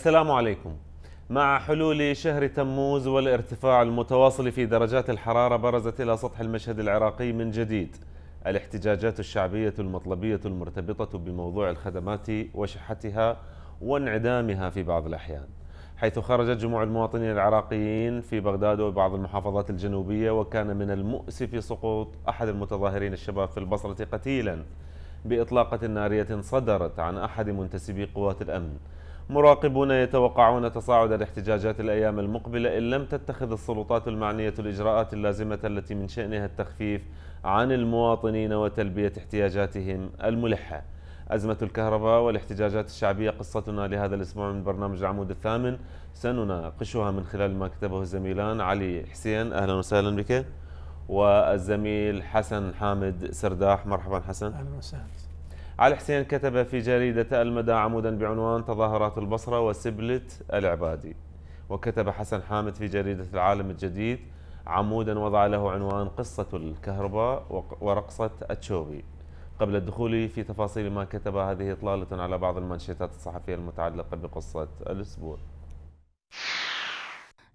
السلام عليكم مع حلول شهر تموز والارتفاع المتواصل في درجات الحرارة برزت إلى سطح المشهد العراقي من جديد الاحتجاجات الشعبية المطلبية المرتبطة بموضوع الخدمات وشحتها وانعدامها في بعض الأحيان حيث خرجت جموع المواطنين العراقيين في بغداد وبعض المحافظات الجنوبية وكان من المؤسف سقوط أحد المتظاهرين الشباب في البصرة قتيلا بإطلاقة نارية صدرت عن أحد منتسبي قوات الأمن مراقبون يتوقعون تصاعد الاحتجاجات الأيام المقبلة إن لم تتخذ السلطات المعنية الإجراءات اللازمة التي من شأنها التخفيف عن المواطنين وتلبية احتياجاتهم الملحة أزمة الكهرباء والاحتجاجات الشعبية قصتنا لهذا الأسبوع من برنامج العمود الثامن سنناقشها من خلال ما كتبه الزميلان علي حسين أهلا وسهلا بك والزميل حسن حامد سرداح مرحبا حسن أهلا وسهلا علي حسين كتب في جريدة المدى عمودا بعنوان تظاهرات البصرة وسبلة العبادي وكتب حسن حامد في جريدة العالم الجديد عمودا وضع له عنوان قصة الكهرباء ورقصة التشوبي قبل الدخول في تفاصيل ما كتب هذه إطلالة على بعض المنشطات الصحفية المتعلقة بقصة الأسبوع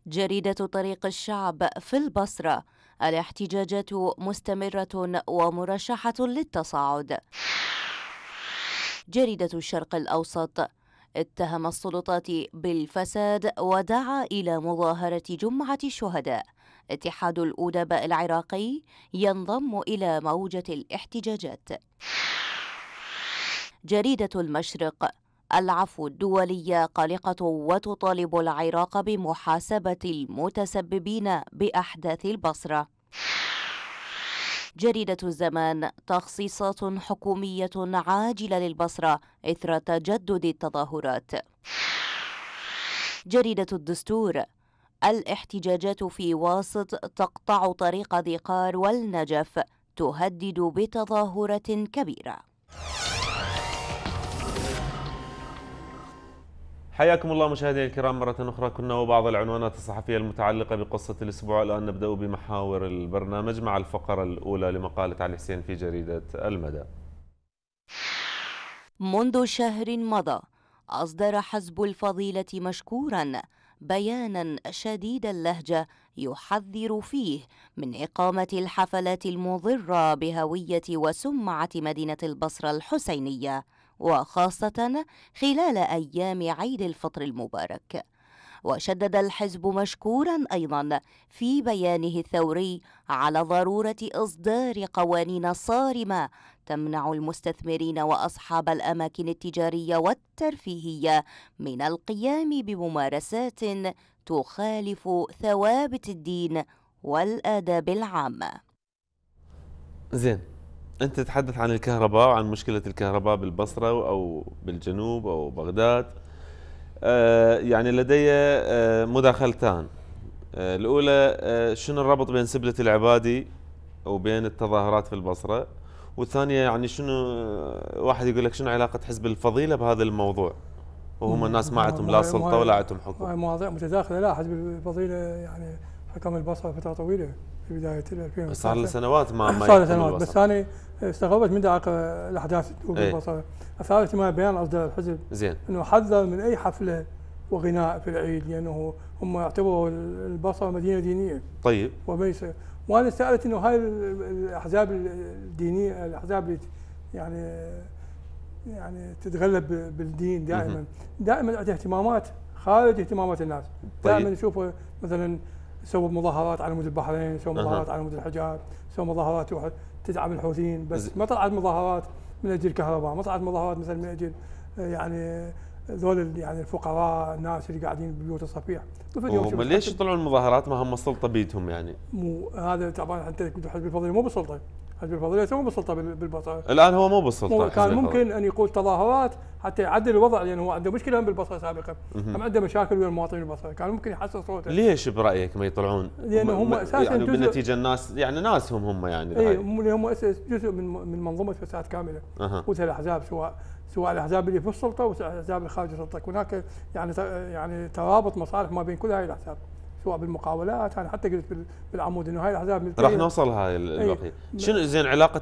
جريدة طريق الشعب في البصرة الاحتجاجات مستمرة ومرشحة للتصاعد جريدة الشرق الأوسط اتهم السلطات بالفساد ودعا إلى مظاهرة جمعة الشهداء اتحاد الأدباء العراقي ينضم إلى موجة الاحتجاجات جريدة المشرق العفو الدولية قلقة وتطالب العراق بمحاسبة المتسببين بأحداث البصرة جريدة الزمان تخصيصات حكومية عاجلة للبصرة إثر تجدد التظاهرات جريدة الدستور الاحتجاجات في واسط تقطع طريق ذي قار والنجف تهدد بتظاهرة كبيرة حياكم الله مشاهدينا الكرام مرة أخرى كنا وبعض العنوانات الصحفية المتعلقة بقصة الأسبوع الآن نبدأ بمحاور البرنامج مع الفقرة الأولى لمقالة علي حسين في جريدة المدى منذ شهر مضى أصدر حزب الفضيلة مشكورا بيانا شديد اللهجة يحذر فيه من إقامة الحفلات المضرة بهوية وسمعة مدينة البصرة الحسينية وخاصة خلال أيام عيد الفطر المبارك وشدد الحزب مشكورا ايضا في بيانه الثوري على ضروره اصدار قوانين صارمه تمنع المستثمرين واصحاب الاماكن التجاريه والترفيهيه من القيام بممارسات تخالف ثوابت الدين والاداب العامه زين انت تتحدث عن الكهرباء وعن مشكله الكهرباء بالبصره او بالجنوب او بغداد آه، يعني لدي آه، مداخلتان آه، الاولى شنو الربط بين سبله العبادي وبين التظاهرات في البصره والثانيه يعني شنو واحد يقول لك شنو علاقه حزب الفضيله بهذا الموضوع وهم الناس ما عندهم لا سلطه ولا عندهم حكم مواضيع متداخله لا حزب الفضيله يعني حكم البصره فتره طويله في بدايه 2000 صار له سنوات ما ما صار له سنوات بس انا يعني استغربت من دعاقه الاحداث اللي البصرة اثارت ما بيان اصدر الحزب زين انه حذر من اي حفله وغناء في العيد لانه هم يعتبروا البصره مدينه دينيه طيب وما يصير وانا سالت انه هاي الاحزاب الدينيه الاحزاب اللي يعني يعني تتغلب بالدين دائما دائما عندها اهتمامات خارج اهتمامات الناس طيب. دائما نشوف مثلا سووا مظاهرات على مود البحرين سووا مظاهرات على مود الحجاز سووا مظاهرات واحد تدعم الحوثيين بس ما طلعت مظاهرات من اجل الكهرباء ما طلعت مظاهرات مثلا من اجل آه، يعني آه، ذول يعني الفقراء الناس اللي قاعدين ببيوت الصفيح طفل يوم ليش يطلعون المظاهرات ما هم السلطه بيدهم يعني؟ مو هذا طبعا انت كنت مو بالسلطه بالفضل ليس مو بالسلطه بالبصره الان هو مو بالسلطه كان ممكن ان يقول تظاهرات حتى يعدل الوضع لان هو عنده مشكله بالبصره سابقا هم عنده مشاكل ويا المواطنين بالبصره كان ممكن يحسن صوته ليش برايك ما يطلعون؟ لان هم, هم اساسا يعني بالنتيجه الناس يعني ناسهم هم يعني اي هم هم جزء من من منظومه فساد كامله أه. الاحزاب سواء سواء الاحزاب اللي في السلطه والاحزاب اللي خارج السلطه هناك يعني يعني ترابط مصالح ما بين كل هذه الاحزاب سواء بالمقاولات انا حتى قلت بالعمود انه هاي الاحزاب راح إيه. نوصل هاي البقيه شنو زين علاقه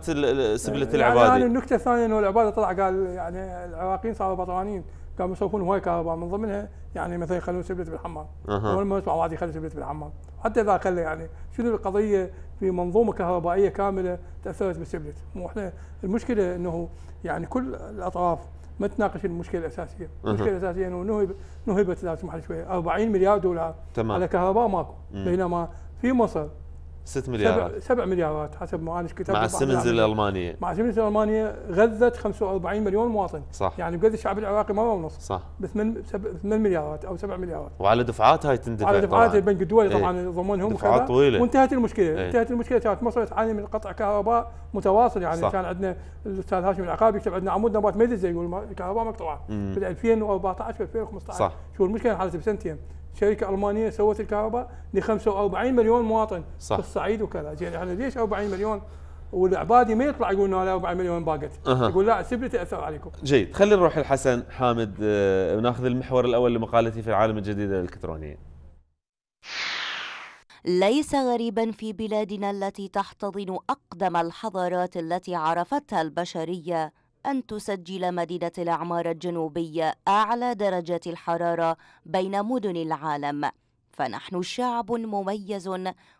سبله يعني العبادي؟ يعني النكته الثانيه انه العبادي طلع قال يعني العراقيين صاروا بطرانين كانوا يسوقون هواي كهرباء من ضمنها يعني مثلا يخلون سبلت بالحمام أه. اول ما اسمع واحد يخلي سبلت بالحمام حتى اذا خلى يعني شنو القضيه في منظومه كهربائيه كامله تاثرت بالسبلت مو احنا المشكله انه يعني كل الاطراف ما تناقش المشكله الاساسيه، المشكله الاساسيه انه نهب نهبت لا تسمح لي شويه 40 مليار دولار تمام. على كهرباء ماكو بينما في مصر 6 مليارات 7 مليارات حسب معالج كتبت مع السمنز الالمانيه مع سيمنز الالمانيه غذت 45 مليون مواطن صح يعني بقد الشعب العراقي مره ونص صح ب 8 مليارات او 7 مليارات وعلى دفعات هاي تندفع على دفعات البنك الدولي طبعا إيه. ضمنهم دفعات طويله وانتهت المشكله ايه؟ انتهت المشكله كانت مصر تعاني من قطع كهرباء متواصل يعني صح. كان عندنا الاستاذ هاشم العقابي يكتب عندنا عمود نبات مجلس يقول الكهرباء مقطوعه في 2014 و 2015 صح شو المشكله انحلت بسنتين شركه المانيه سوت الكهرباء ل 45 مليون مواطن صح. في الصعيد وكذا زين يعني احنا ليش 40 مليون والعبادي ما يطلع يقول انه 4 مليون باقت أه. يقول لا سيب لي تاثر عليكم جيد خلينا نروح لحسن حامد آه ناخذ المحور الاول لمقالتي في العالم الجديد الالكتروني ليس غريبا في بلادنا التي تحتضن اقدم الحضارات التي عرفتها البشريه أن تسجل مدينة الأعمار الجنوبية أعلى درجات الحرارة بين مدن العالم فنحن شعب مميز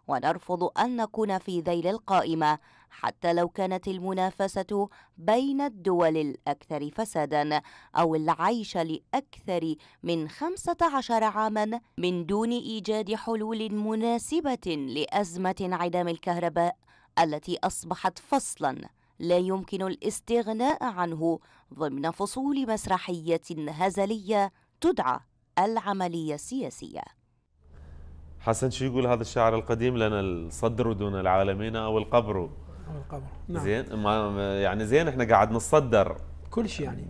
ونرفض أن نكون في ذيل القائمة حتى لو كانت المنافسة بين الدول الأكثر فسادا أو العيش لأكثر من 15 عاما من دون إيجاد حلول مناسبة لأزمة انعدام الكهرباء التي أصبحت فصلا لا يمكن الاستغناء عنه ضمن فصول مسرحية هزلية تدعى العملية السياسية حسن شو يقول هذا الشاعر القديم لنا الصدر دون العالمين أو القبر أو القبر نعم. زين ما يعني زين احنا قاعد نتصدر كل شيء يعني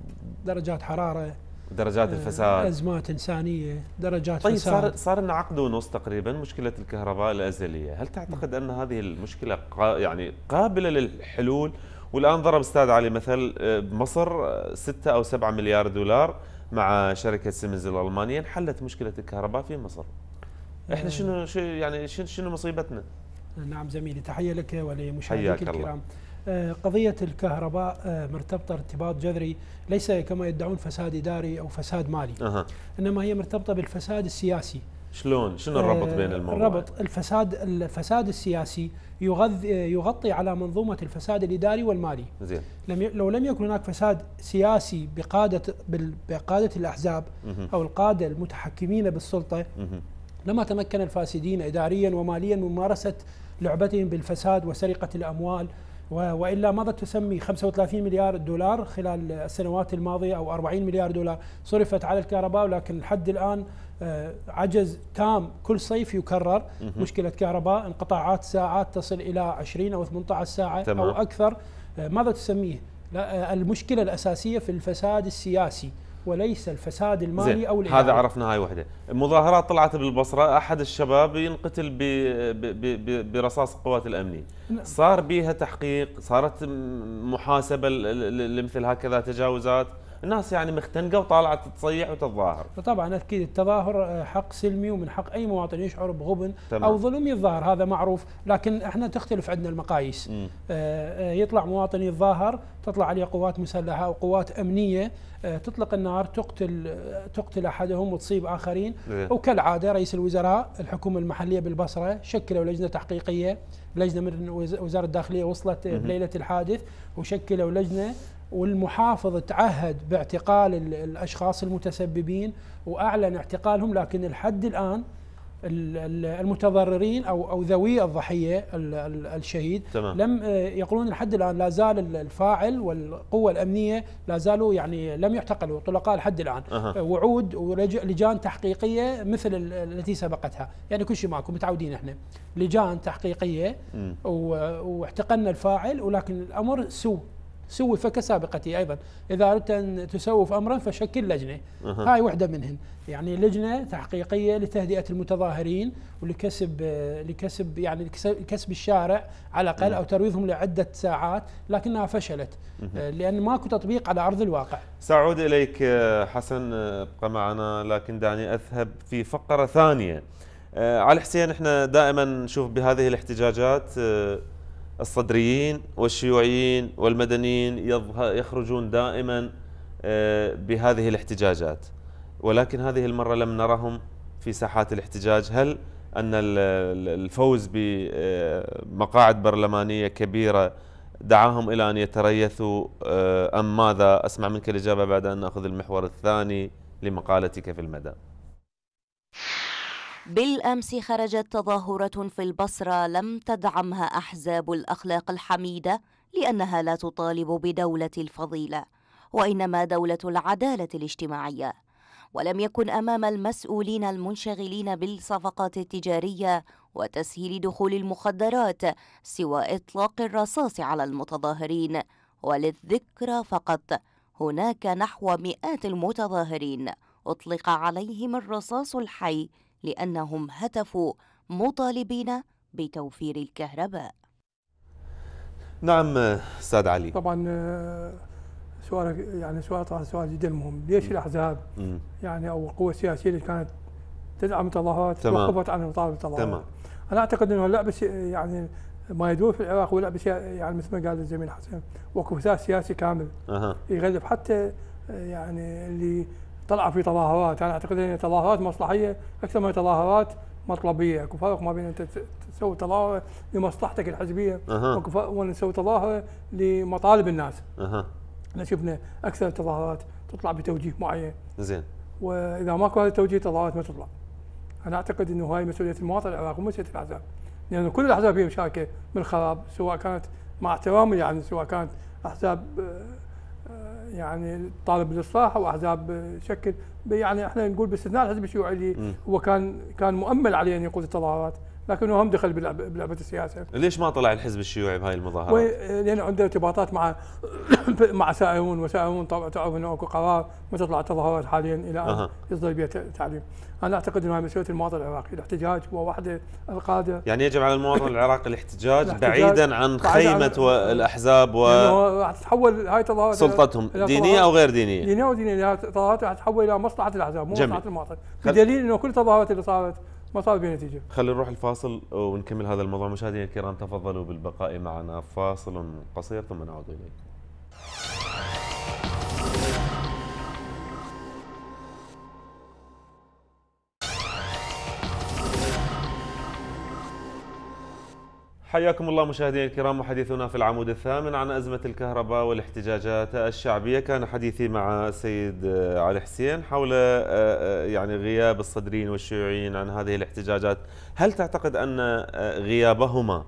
درجات حرارة درجات آه، الفساد ازمات انسانيه درجات طيب فساد صار صار لنا عقد ونص تقريبا مشكله الكهرباء الازليه، هل تعتقد ان هذه المشكله قا يعني قابله للحلول والان ضرب استاذ علي مثل آه، بمصر 6 آه، او 7 مليار دولار مع شركه سيمنز الالمانيه انحلت مشكله الكهرباء في مصر احنا آه. شنو يعني شنو شنو مصيبتنا نعم زميلي تحيه لك ولمشاهديك الكرام الله. قضيه الكهرباء مرتبطه ارتباط جذري ليس كما يدعون فساد اداري او فساد مالي أه. انما هي مرتبطه بالفساد السياسي شلون شنو آه، الربط بين الموضوع الربط الفساد الفساد السياسي يغذي يغطي على منظومه الفساد الاداري والمالي زين لم لو لم يكن هناك فساد سياسي بقاده بقاده الاحزاب او القاده المتحكمين بالسلطه لما تمكن الفاسدين اداريا وماليا من ممارسه لعبتهم بالفساد وسرقه الاموال والا ماذا تسمي 35 مليار دولار خلال السنوات الماضيه او 40 مليار دولار صرفت على الكهرباء ولكن لحد الان آه، عجز تام كل صيف يكرر مشكلة كهرباء انقطاعات ساعات تصل إلى 20 أو 18 ساعة تمام. أو أكثر آه، ماذا تسميه آه، المشكلة الأساسية في الفساد السياسي وليس الفساد المالي زين. او الإداري. هذا عرفنا هاي وحده مظاهرات طلعت بالبصره احد الشباب ينقتل بـ بـ بـ برصاص القوات الامنيه نعم. صار بيها تحقيق صارت محاسبه لمثل هكذا تجاوزات الناس يعني مختنقه وطالعه تتصيح وتتظاهر طبعا اكيد التظاهر آه، حق سلمي ومن حق اي مواطن يشعر بغبن تمام. او ظلم يتظاهر هذا معروف لكن احنا تختلف عندنا المقاييس آه، آه، يطلع مواطن يتظاهر تطلع عليه قوات مسلحه او قوات امنيه تطلق النار تقتل تقتل احدهم وتصيب اخرين إيه. وكالعاده رئيس الوزراء الحكومه المحليه بالبصره شكلوا لجنه تحقيقيه لجنه من وزاره الداخليه وصلت ليله الحادث وشكلوا لجنه والمحافظ تعهد باعتقال الاشخاص المتسببين واعلن اعتقالهم لكن لحد الان المتضررين او او ذوي الضحيه الشهيد تمام. لم آه، يقولون لحد الان لا زال الفاعل والقوه الامنيه لا زالوا يعني لم يعتقلوا طلقاء لحد الان أه. وعود ولجان تحقيقيه مثل التي سبقتها يعني كل شيء ماكو متعودين احنا لجان تحقيقيه واعتقلنا الفاعل ولكن الامر سوء سوف كسابقته ايضا اذا اردت ان تسوف امرا فشكل لجنه أه. هاي وحده منهن يعني لجنه تحقيقيه لتهدئه المتظاهرين ولكسب لكسب يعني كسب الشارع على الاقل او ترويضهم لعده ساعات لكنها فشلت أه. لان ماكو تطبيق على ارض الواقع. ساعود اليك آه، حسن آه، ابقى معنا لكن دعني اذهب في فقره ثانيه. آه، علي حسين احنا دائما نشوف بهذه الاحتجاجات الصدريين والشيوعيين والمدنيين يخرجون دائما آه، بهذه الاحتجاجات ولكن هذه المرة لم نرهم في ساحات الاحتجاج هل أن الفوز بمقاعد آه، برلمانية كبيرة دعاهم إلى أن يتريثوا آه، أم ماذا أسمع منك الإجابة بعد أن نأخذ المحور الثاني لمقالتك في المدى بالامس خرجت تظاهره في البصره لم تدعمها احزاب الاخلاق الحميده لانها لا تطالب بدوله الفضيله وانما دوله العداله الاجتماعيه ولم يكن امام المسؤولين المنشغلين بالصفقات التجاريه وتسهيل دخول المخدرات سوى اطلاق الرصاص على المتظاهرين وللذكرى فقط هناك نحو مئات المتظاهرين اطلق عليهم الرصاص الحي لأنهم هتفوا مطالبين بتوفير الكهرباء نعم استاذ علي طبعا آه، سؤالك يعني سؤال طبعا سؤال جدا مهم ليش م. الاحزاب م. يعني او القوى السياسيه اللي كانت تدعم التظاهرات توقفت عن مطالبه التظاهرات تمام انا اعتقد انه لا بس يعني ما يدور في العراق ولا بس يعني مثل ما قال الزميل حسن وكفسات سياسي كامل أه. يغلب حتى آه، يعني اللي طلع في تظاهرات انا يعني اعتقد ان تظاهرات مصلحيه اكثر من تظاهرات مطلبيه اكو فرق ما بين انت تسوي تظاهره لمصلحتك الحزبيه أه. واكو فرق تسوي تظاهره لمطالب الناس اها احنا شفنا اكثر التظاهرات تطلع بتوجيه معين زين واذا ماكو هذا التوجيه التظاهرات ما تطلع انا اعتقد انه هاي مسؤوليه المواطن العراقي مو مسؤوليه الاحزاب لانه كل الاحزاب هي مشاركه بالخراب سواء كانت مع احترامي يعني سواء كانت احزاب آه، يعني طالب بالاصلاح او احزاب شكل يعني احنا نقول باستثناء الحزب الشيوعي اللي هو كان كان مؤمل عليه ان يقود التظاهرات لكنه هم دخل بلعبه السياسه ليش ما طلع الحزب الشيوعي بهاي المظاهرات؟ لانه عنده ارتباطات مع مع سائمون وسائمون طبعا تعرف انه اكو قرار ما تطلع التظاهرات حاليا الى ان يصدر بها تعليم انا اعتقد انه مسؤوليه المواطن العراقي الاحتجاج هو واحده القاده يعني يجب على المواطن العراقي الاحتجاج, بعيدا عن خيمه عن الاحزاب و راح تتحول هاي التظاهرات سلطتهم دينيه او غير دينيه دينيه ودينيه التظاهرات راح تتحول الى مصلحه الاحزاب مو مصلحه المواطن بدليل انه كل التظاهرات اللي صارت وما نتيجه خلينا نروح الفاصل ونكمل هذا الموضوع مشاهدينا الكرام تفضلوا بالبقاء معنا فاصل قصير ثم نعود اليكم حياكم الله مشاهدينا الكرام وحديثنا في العمود الثامن عن أزمة الكهرباء والاحتجاجات الشعبية كان حديثي مع سيد علي حسين حول آه، آه، يعني غياب الصدريين والشيوعيين عن هذه الاحتجاجات هل تعتقد أن آه، غيابهما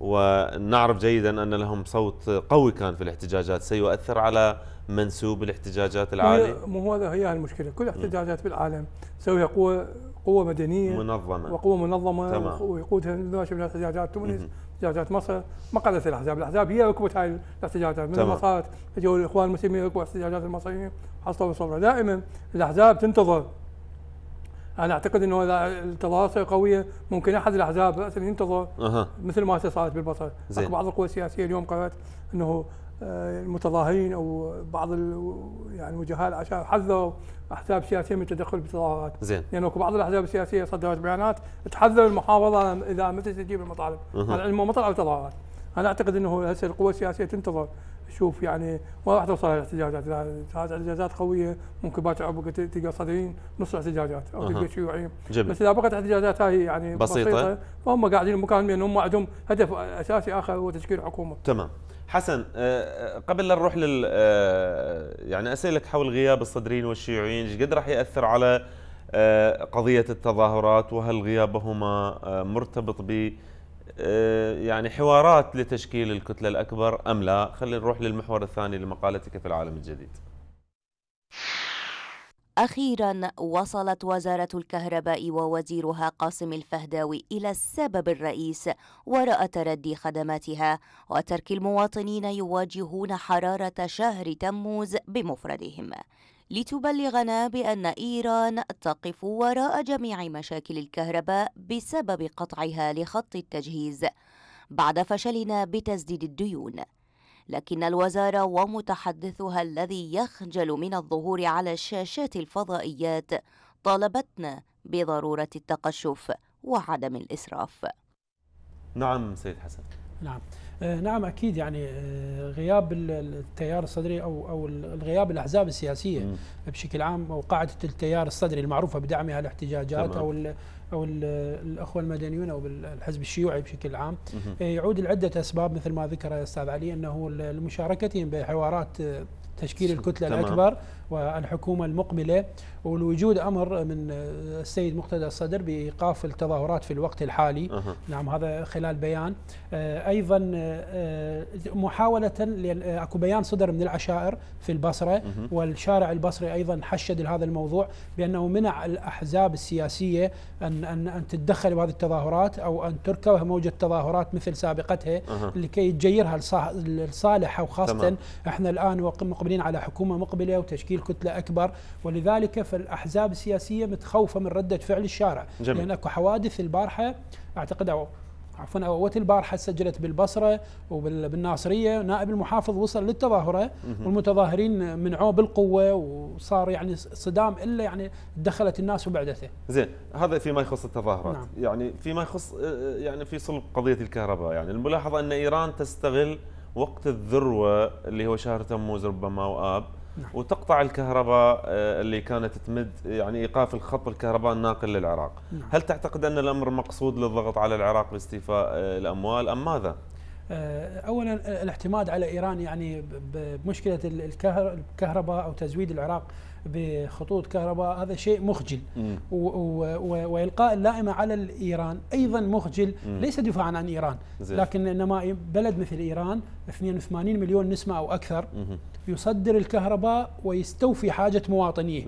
ونعرف جيدا أن لهم صوت قوي كان في الاحتجاجات سيؤثر على منسوب الاحتجاجات العالي مو هذا هي المشكلة كل الاحتجاجات بالعالم سوف قوة قوة مدنية منظمة وقوة منظمة تمام. ويقودها شفنا احتجاجات تونس احتجاجات مصر ما قادت الأحزاب الأحزاب هي ركبت هاي الاحتجاجات من المصات اجوا الإخوان المسلمين ركبوا احتجاجات المصريين حصلوا صورة دائما الأحزاب تنتظر انا اعتقد انه اذا التظاهرات قويه ممكن احد الاحزاب راسا ينتظر أه. مثل ما صارت بالبصر زين. بعض القوى السياسيه اليوم قررت انه آه، المتظاهرين او بعض يعني وجهاء الاعشاب حذروا احزاب سياسيه من التدخل بالتظاهرات زين لانه يعني بعض الاحزاب السياسيه صدرت بيانات تحذر المحافظه اذا ما تستجيب المطالب على العلم ما طلعوا تظاهرات انا اعتقد انه هسه القوى السياسيه تنتظر تشوف يعني ما راح توصل الاحتجاجات اذا صارت احتجاجات قويه ممكن باكر عبق تلقى صدرين نص الاحتجاجات او تلقى شيوعيين بس اذا بقت احتجاجات هاي يعني بسيطه, بسيطة فهم قاعدين مكانهم لان هم عندهم هدف اساسي اخر هو تشكيل حكومه تمام حسن آه، آه، قبل لا نروح لل آه، يعني اسالك حول غياب الصدريين والشيوعيين ايش قد راح ياثر على قضيه التظاهرات وهل غيابهما مرتبط ب يعني حوارات لتشكيل الكتله الاكبر ام لا خلينا نروح للمحور الثاني لمقالتك في العالم الجديد أخيرا وصلت وزارة الكهرباء ووزيرها قاسم الفهداوي إلى السبب الرئيس وراء تردي خدماتها وترك المواطنين يواجهون حرارة شهر تموز بمفردهم لتبلغنا بأن إيران تقف وراء جميع مشاكل الكهرباء بسبب قطعها لخط التجهيز بعد فشلنا بتسديد الديون لكن الوزارة ومتحدثها الذي يخجل من الظهور على الشاشات الفضائيات طالبتنا بضرورة التقشف وعدم الإسراف نعم سيد حسن نعم آه، نعم اكيد يعني آه، غياب التيار الصدري او او غياب الاحزاب السياسيه م. بشكل عام او قاعده التيار الصدري المعروفه بدعمها الاحتجاجات تمام. او او الاخوه المدنيون او الحزب الشيوعي بشكل عام إيه، يعود لعده اسباب مثل ما ذكر الاستاذ علي انه مشاركتهم بحوارات آه، تشكيل الكتله تمام. الاكبر والحكومة المقبلة والوجود أمر من السيد مقتدى الصدر بإيقاف التظاهرات في الوقت الحالي أه. نعم هذا خلال بيان آه، أيضا آه، محاولة آه، أكو بيان صدر من العشائر في البصرة أه. والشارع البصري أيضا حشد لهذا الموضوع بأنه منع الأحزاب السياسية أن, أن, أن تتدخل بهذه التظاهرات أو أن تركب موجة تظاهرات مثل سابقتها أه. لكي تجيرها الصالحة وخاصة تمام. احنا الآن مقبلين على حكومة مقبلة وتشكيل الكتلة أكبر ولذلك فالأحزاب السياسية متخوفة من ردة فعل الشارع جميل. لأن أكو حوادث البارحة أعتقد أو عفوا أوت البارحة سجلت بالبصرة وبالناصرية نائب المحافظ وصل للتظاهرة والمتظاهرين منعوه بالقوة وصار يعني صدام إلا يعني دخلت الناس وبعدته زين هذا فيما يخص التظاهرات نعم. يعني فيما يخص آه، آه، يعني في صلب قضية الكهرباء يعني الملاحظة أن إيران تستغل وقت الذروة اللي هو شهر تموز ربما وآب نعم. وتقطع الكهرباء آه، اللي كانت تمد يعني ايقاف الخط الكهرباء الناقل للعراق نعم. هل تعتقد ان الامر مقصود للضغط على العراق باستيفاء آه، الاموال ام ماذا آه، اولا الاعتماد على ايران يعني بمشكله الكهرباء او تزويد العراق بخطوط كهرباء هذا شيء مخجل والقاء اللائمه على ايران ايضا مخجل ليس دفاعا عن ايران لكن انما بلد مثل ايران 82 مليون نسمه او اكثر يصدر الكهرباء ويستوفي حاجه مواطنيه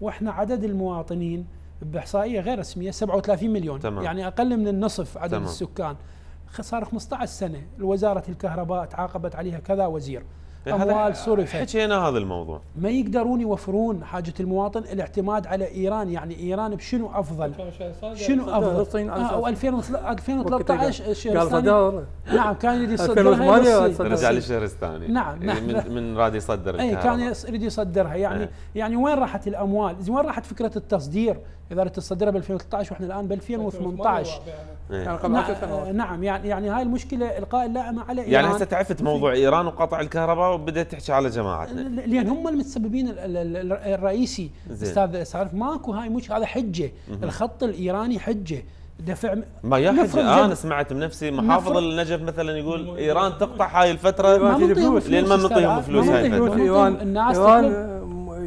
واحنا عدد المواطنين باحصائيه غير رسميه 37 مليون تمام. يعني اقل من النصف عدد السكان صار 15 سنه الوزاره الكهرباء تعاقبت عليها كذا وزير إيه، اموال صرفت حكينا هذا الموضوع ما يقدرون يوفرون حاجه المواطن الاعتماد على ايران يعني ايران بشنو افضل شنو افضل او 2013 الشهر الثاني نعم كان يريد يصدرها رجع للشهر الثاني نعم،, إيه، نعم من من راد يصدر اي كان يريد يصدرها يعني إيه. يعني وين راحت الاموال وين راحت فكره التصدير اداره الصديره ب 2013 واحنا الان ب 2018 إيه. يعني قبل نعم، سنوات نعم يعني يعني هاي المشكله القاء اللائمه على يعني ايران يعني هسه تعفت موضوع ايران وقطع الكهرباء وبدات تحكي على جماعتنا لان هم المتسببين الرئيسي استاذ سعرف ماكو هاي مش هذا حجه الخط الايراني حجه دفع ما يا حجة آه، انا سمعت بنفسي محافظ النجف مثلا يقول ايران تقطع هاي الفتره لان ما منطيهم فلوس هاي الفتره الناس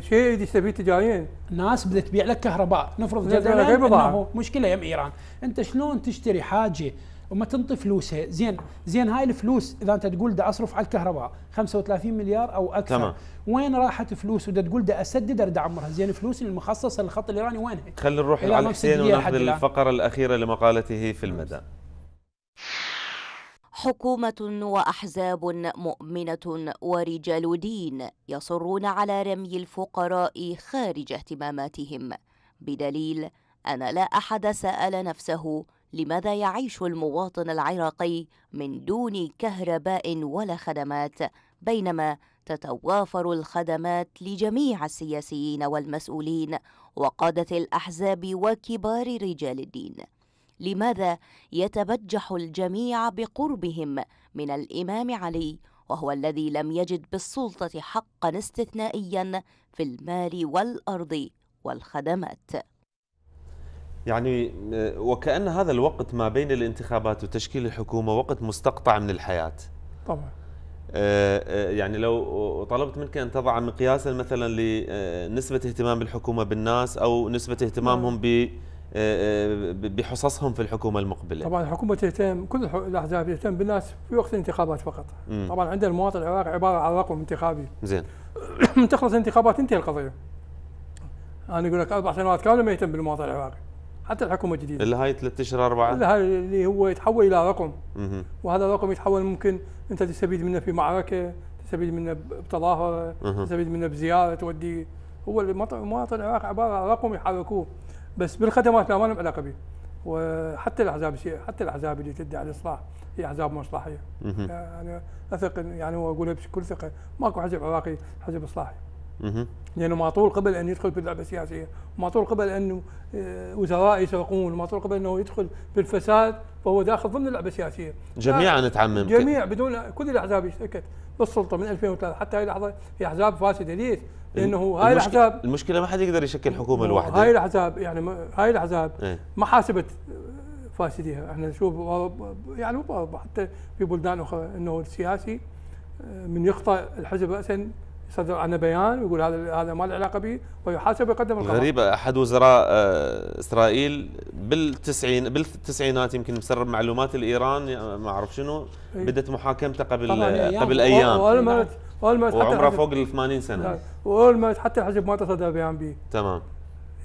شيء يستفيد تجاريا ناس بدها تبيع لك كهرباء نفرض جدلا انه مشكله يم ايران انت شلون تشتري حاجه وما تنطي فلوسها زين زين هاي الفلوس اذا انت تقول دا اصرف على الكهرباء 35 مليار او اكثر تمام. وين راحت فلوس ودا تقول دا اسدد ارد اعمرها زين فلوس المخصصه للخط الايراني وينها خلينا نروح على حسين وناخذ الفقره الاخيره لمقالته في المدى حكومة وأحزاب مؤمنة ورجال دين يصرون على رمي الفقراء خارج اهتماماتهم بدليل أن لا أحد سأل نفسه لماذا يعيش المواطن العراقي من دون كهرباء ولا خدمات بينما تتوافر الخدمات لجميع السياسيين والمسؤولين وقادة الأحزاب وكبار رجال الدين لماذا يتبجح الجميع بقربهم من الامام علي وهو الذي لم يجد بالسلطه حقا استثنائيا في المال والارض والخدمات يعني آه، وكأن هذا الوقت ما بين الانتخابات وتشكيل الحكومة وقت مستقطع من الحياة طبعا آه، آه، يعني لو طلبت منك أن تضع مقياسا مثلا لنسبة اهتمام الحكومة بالناس أو نسبة اهتمامهم نعم. ب آه، آه، بحصصهم في الحكومه المقبله. طبعا الحكومه تهتم كل الاحزاب تهتم بالناس في وقت الانتخابات فقط. مم. طبعا عندنا المواطن العراقي عباره عن رقم انتخابي. زين. من تخلص الانتخابات تنتهي القضيه. انا اقول لك اربع سنوات كامله ما يهتم بالمواطن العراقي. حتى الحكومه الجديده. اللي هاي ثلاث اشهر اربعه؟ اللي هاي اللي هو يتحول الى رقم. مم. وهذا الرقم يتحول ممكن انت تستفيد منه في معركه، تستفيد منه بتظاهره، تستفيد منه بزياره تودي هو المواطن العراقي عباره عن رقم يحركوه. بس بالخدمات لا ما لهم علاقه به وحتى الاحزاب حتى الاحزاب اللي تدعي الاصلاح هي احزاب مصلحيه انا يعني اثق يعني واقولها بكل ثقه ماكو حزب عراقي حزب اصلاحي لانه معطول قبل ان يدخل في اللعبه السياسيه، معطول قبل انه آه، وزراء يسرقون، معطول قبل انه يدخل في الفساد فهو داخل ضمن اللعبه السياسيه. جميعا تعمم جميع بدون كل الاحزاب اشتركت بالسلطه من 2003 حتى هاي اللحظه هي احزاب فاسده ليش؟ لانه هاي الاحزاب المشكله ما حد يقدر يشكل حكومه لوحده هاي الاحزاب يعني هاي الاحزاب إيه. ما حاسبت آه، فاسديها احنا نشوف يعني حتى في بلدان اخرى انه السياسي آه، من يخطئ الحزب راسا صدر عنه بيان ويقول هذا هذا ما له علاقه به ويحاسب ويقدم القضاء غريبه احد وزراء آه، اسرائيل بالتسعين بالتسعينات يمكن بسبب معلومات الايران ما اعرف شنو إيه. بدت محاكمته قبل إيه، يعني قبل ايام اولمرت اولمرت نعم. وعمره فوق ال 80 سنه نعم. واول ما حتى الحزب ما تصدر بيان به تمام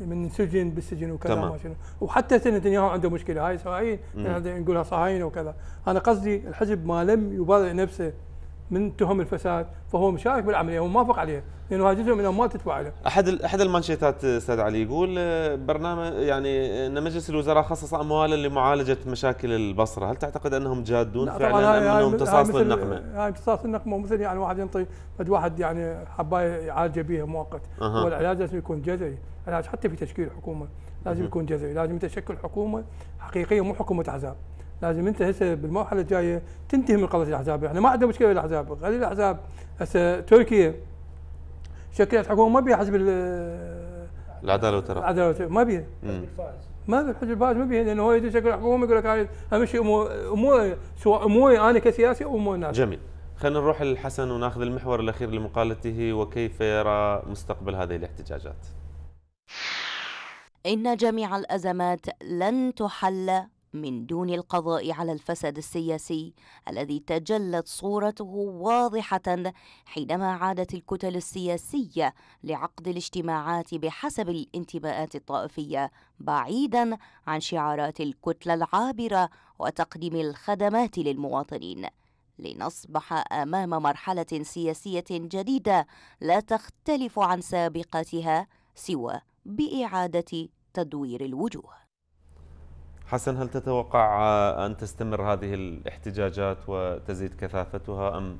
من سجن بالسجن وكذا تمام. شنو وحتى نتنياهو عنده مشكله هاي اسرائيل يعني نقولها صهاينه وكذا انا قصدي الحزب ما لم يبرئ نفسه من تهم الفساد فهو مشارك بالعمليه وموافق عليها لانه جزء من الاموال تدفع له. احد احد المانشيتات استاذ علي يقول آه، برنامج يعني آه، ان مجلس الوزراء خصص اموالا لمعالجه مشاكل البصره، هل تعتقد انهم جادون فعلا ام انهم امتصاص للنقمه؟ هاي امتصاص للنقمه مثل يعني واحد ينطي فد واحد يعني حبايه يعالجه بها مؤقت، أه. والعلاج لازم يكون جذري، العلاج حتى في تشكيل الحكومه لازم يكون جذري، لازم تشكل حكومه حقيقيه مو حكومه احزاب. لازم انت هسه بالمرحله الجايه تنتهي من قضيه الاحزاب احنا يعني ما عندنا مشكله بالاحزاب خلي الاحزاب هسه تركيا شكلت حكومه ما بيها حزب العداله والترقي العداله والترقي ما بيها ما بيها حزب الفائز ما بيها لانه هو يجي شكل حكومه يقول لك هاي امور امور سواء اموري انا كسياسي او امور الناس جميل خلينا نروح للحسن وناخذ المحور الاخير لمقالته وكيف يرى مستقبل هذه الاحتجاجات إن جميع الأزمات لن تحل من دون القضاء على الفساد السياسي الذي تجلت صورته واضحة حينما عادت الكتل السياسية لعقد الاجتماعات بحسب الانتماءات الطائفية بعيدا عن شعارات الكتلة العابرة وتقديم الخدمات للمواطنين لنصبح امام مرحله سياسيه جديده لا تختلف عن سابقتها سوى باعاده تدوير الوجوه حسن هل تتوقع أن تستمر هذه الاحتجاجات وتزيد كثافتها أم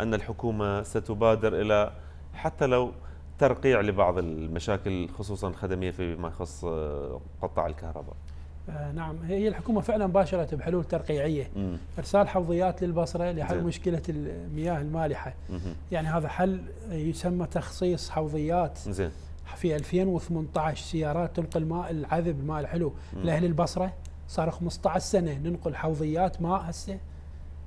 أن الحكومة ستبادر إلى حتى لو ترقيع لبعض المشاكل خصوصا الخدمية فيما يخص آه، قطاع الكهرباء آه، نعم هي الحكومة فعلا باشرت بحلول ترقيعية مم. إرسال حوضيات للبصرة لحل زي. مشكلة المياه المالحة مم. يعني هذا حل يسمى تخصيص حوضيات زين في 2018 سيارات تنقل ماء العذب الماء الحلو لاهل البصره صار 15 سنه ننقل حوضيات ماء هسه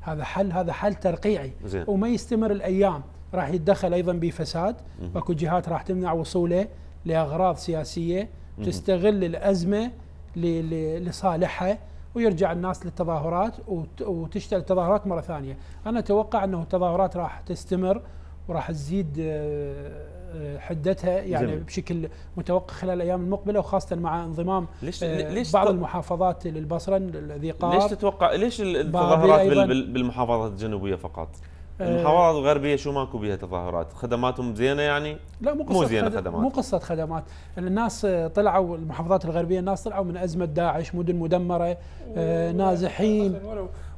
هذا حل هذا حل ترقيعي زين. وما يستمر الايام راح يتدخل ايضا بفساد اكو جهات راح تمنع وصوله لاغراض سياسيه مم. تستغل الازمه لصالحها ويرجع الناس للتظاهرات وتشتغل التظاهرات مره ثانيه، انا اتوقع انه التظاهرات راح تستمر وراح تزيد آه، آه، حدتها يعني زمين. بشكل متوقع خلال الايام المقبله وخاصه مع انضمام ليش آه، ليش بعض المحافظات للبصره ذي ليش تتوقع ليش التظاهرات بالمحافظات الجنوبيه فقط؟ آه، المحافظات الغربيه شو ماكو بيها تظاهرات؟ خدماتهم زينه يعني؟ لا مو قصه مو زينه خدمات مو قصه خدمات، الناس طلعوا المحافظات الغربيه الناس طلعوا من ازمه داعش، مدن مدمره، نازحين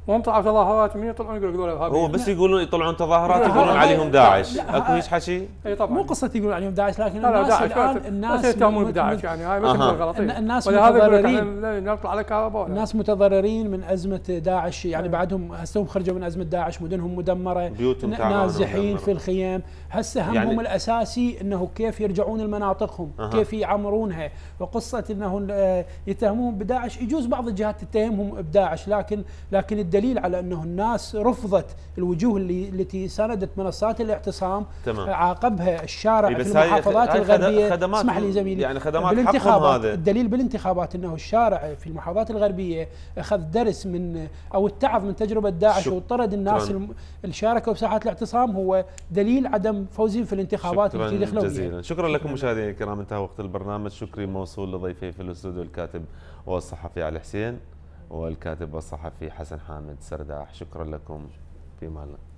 وهم طلعوا تظاهرات من يطلعون يقولوا هذول هو بس يقولون يطلعون تظاهرات يقولون عليهم داعش اكو هيك حكي؟ اي طبعا مو قصه يقولون عليهم داعش لكن لا الناس داعش الان الناس يتهمون بداعش يعني هاي ما غلطين الناس متضررين نطلع على كهرباء الناس متضررين من ازمه داعش يعني إيه. بعدهم هسه خرجوا من ازمه داعش مدنهم مدمره بيوتهم نازحين في الخيام هسه همهم يعني الاساسي انه كيف يرجعون لمناطقهم كيف يعمرونها وقصه انه آه، يتهمون بداعش يجوز بعض الجهات تتهمهم بداعش لكن لكن الدليل على انه الناس رفضت الوجوه اللي التي ساندت منصات الاعتصام تمام. عاقبها الشارع إيه، في المحافظات الغربيه خدمات اسمح لي زميلي يعني خدمات بالانتخابات هذا. الدليل بالانتخابات انه الشارع في المحافظات الغربيه اخذ درس من او اتعظ من تجربه داعش وطرد الناس اللي شاركوا بساحات الاعتصام هو دليل عدم فوزهم في الانتخابات التي دخلوا فيها شكرا لكم مشاهدينا الكرام انتهى وقت البرنامج شكري موصول لضيفي في الاستوديو الكاتب والصحفي علي حسين والكاتب والصحفي حسن حامد سرداح شكرا لكم في مهلا